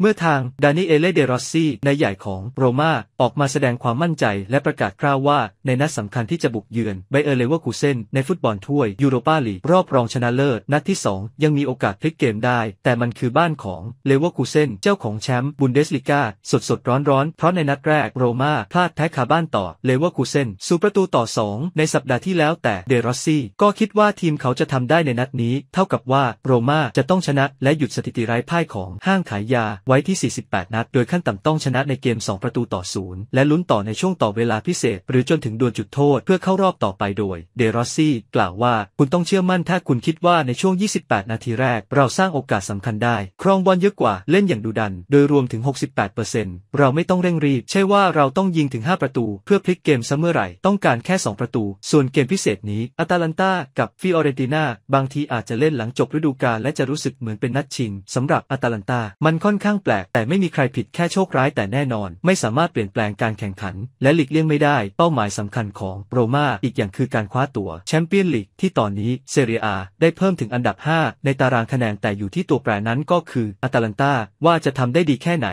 เมื่อทางดานิเอเลเดรอสซี่นายใหญ่ของโรมาออกมาแสดงความมั่นใจและประกาศกล่าวว่าในนัดสำคัญที่จะบุกเยือนไบเออร์เลเวอร์คูเซนในฟุตบอลถ้วย ยูโรปาลีกรอบรองชนะเลิศนัดที่ 2 ยังมีโอกาสพลิกเกมได้ แต่มันคือบ้านของเลเวอร์คูเซนเจ้าของแชมป์บุนเดสลิกาสดสดร้อนร้อนเพราะในนัดแรกโรมาพลาดแพ้คาบ้านต่อเลเวอร์คูเซนสู่ประตูต่อ2 ในสัปดาห์ที่แล้วแต่เดรอสซี่ก็คิดว่าทีมเขาจะทำได้ในนัดนี้เท่ากับว่าโรมาจะต้องชนะและหยุดสถิติไร้พ่ายของห้างขายยาไว้ที่ 48นัดโดยขั้นต่ำต้องชนะในเกม 2 ประตูต่อศูนย์และลุ้นต่อในช่วงต่อเวลาพิเศษ หรือจนถึงดวลจุดโทษเพื่อเข้ารอบต่อไปโดยเดรอซี่กล่าวว่าคุณต้องเชื่อมั่นถ้าคุณคิดว่าในช่วง 28 นาทีแรกเราสร้างโอกาสสำคัญได้ ครองบอลเยอะกว่าเล่นอย่างดุดันโดยรวมถึง 68%เราไม่ต้องเร่งรีบ ใช่ว่าเราต้องยิงถึง 5 ประตูเพื่อพลิกเกมซะเมื่อไหร่ต้องการแค่ 2 ประตู ส่วนเกมพิเศษนี้อาตาลันตากับฟิออเรตินาบางทีอาจจะเล่นหลังจบฤดูกาลและจะรู้สึกเหมือนเป็นนัดชิงสำหรับอาตาลันตามันค่อนข้างางแปลกแต่ไม่มีใครผิดแค่โชคร้ายแต่แน่นอน ไม่สามารถเปลี่ยนแปลงการแข่งขัน และหลีกเลี่ยงไม่ได้ เป้าหมายสำคัญของโรมาอีกอย่างคือการคว้าตัว แชมเปี้ยนลีกที่ตอนนี้เซเรียอาได้เพิ่มถึงอันดับ 5 ในตารางคะแนนแต่อยู่ที่ตัวแปรนั้นก็คืออตาลันตาว่าจะทำได้ดีแค่ไหน